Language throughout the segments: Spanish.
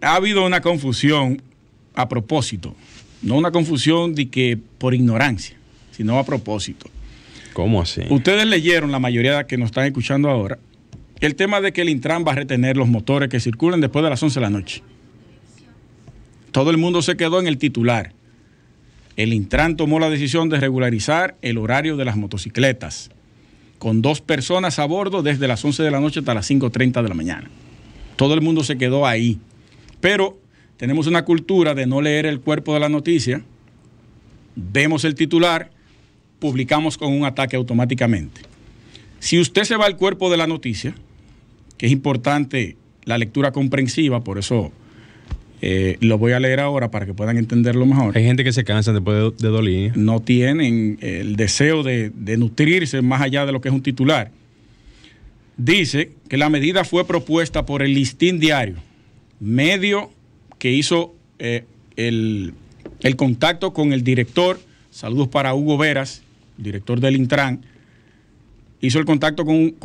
Ha habido una confusión a propósito, no una confusión de que por ignorancia, sino a propósito. ¿Cómo así? Ustedes leyeron, la mayoría que nos están escuchando ahora, el tema de que el Intran va a retener los motores que circulan después de las 11 de la noche. Todo el mundo se quedó en el titular. El Intran tomó la decisión de regularizar el horario de las motocicletas, con dos personas a bordo desde las 11 de la noche hasta las 5.30 de la mañana. Todo el mundo se quedó ahí. Pero tenemos una cultura de no leer el cuerpo de la noticia, vemos el titular, publicamos con un ataque automáticamente. Si usted se va al cuerpo de la noticia, que es importante la lectura comprensiva, por eso eh, lo voy a leer ahora para que puedan entenderlo mejor. Hay gente que se cansa después de, de No tienen el deseo de nutrirse más allá de lo que es un titular. Dice que la medida fue propuesta por el listín diario medio que hizo eh, el, contacto con el director, saludos para Hugo Veras, director del Intran, hizo el contacto con,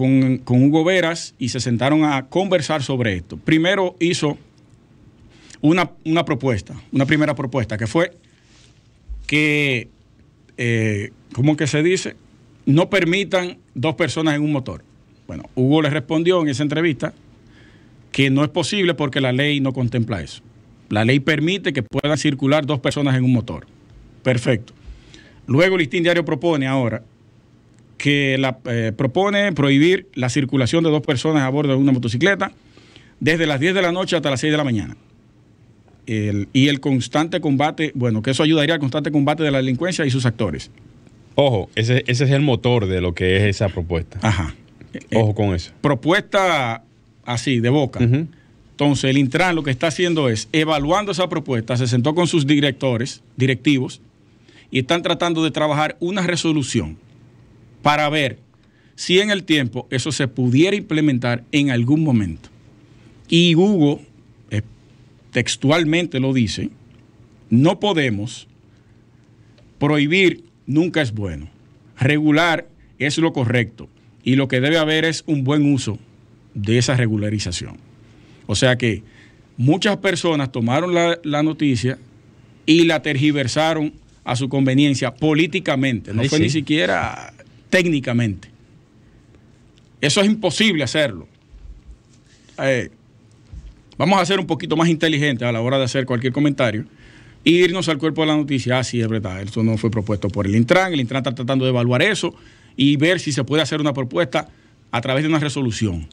Hugo Veras y se sentaron a conversar sobre esto. Primero hizo una, propuesta, una primera propuesta, que fue que, como eh, ¿cómo que se dice? No permitan dos personas en un motor. Bueno, Hugo le respondió en esa entrevista que no es posible porque la ley no contempla eso. La ley permite que puedan circular dos personas en un motor. Perfecto. Luego el listín diario propone ahora que la, eh, propone prohibir la circulación de dos personas a bordo de una motocicleta desde las 10 de la noche hasta las 6 de la mañana. y el constante combate, bueno, que eso ayudaría al constante combate de la delincuencia y sus actores. Ojo, ese, es el motor de lo que es esa propuesta. Ajá. Ojo con eso. propuesta así, de boca. Entonces, el Intran lo que está haciendo es, evaluando esa propuesta, se sentó con sus directores, directivos, y están tratando de trabajar una resolución para ver si en el tiempo eso se pudiera implementar en algún momento. Y Hugo eh, textualmente lo dice, no podemos prohibir nunca es bueno. Regular es lo correcto y lo que debe haber es un buen uso de esa regularización. O sea que muchas personas tomaron la, noticia y la tergiversaron a su conveniencia políticamente, no fue ni siquiera técnicamente. Eso es imposible hacerlo. Eh, vamos a ser un poquito más inteligentes a la hora de hacer cualquier comentario e irnos al cuerpo de la noticia. Ah, sí, es verdad, eso no fue propuesto por el Intran. El Intran está tratando de evaluar eso y ver si se puede hacer una propuesta a través de una resolución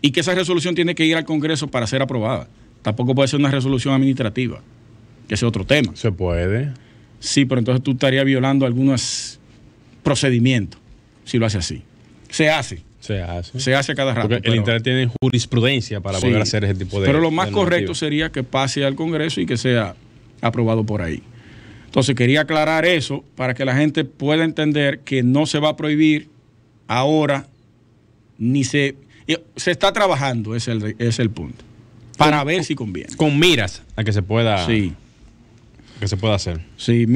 y que esa resolución tiene que ir al Congreso para ser aprobada. Tampoco puede ser una resolución administrativa, que es otro tema. Se puede. Sí, pero entonces tú estarías violando algunos procedimientos si lo hace así. Se hace. Se hace. Se hace cada rato. Porque el Internet tiene jurisprudencia para poder hacer ese tipo de. Pero lo más correcto sería que pase al Congreso y que sea aprobado por ahí. Entonces quería aclarar eso para que la gente pueda entender que no se va a prohibir ahora ni se se está trabajando, es el, es el punto. Para ver si conviene. Con miras a que se pueda. Sí. Que se pueda hacer. Sí,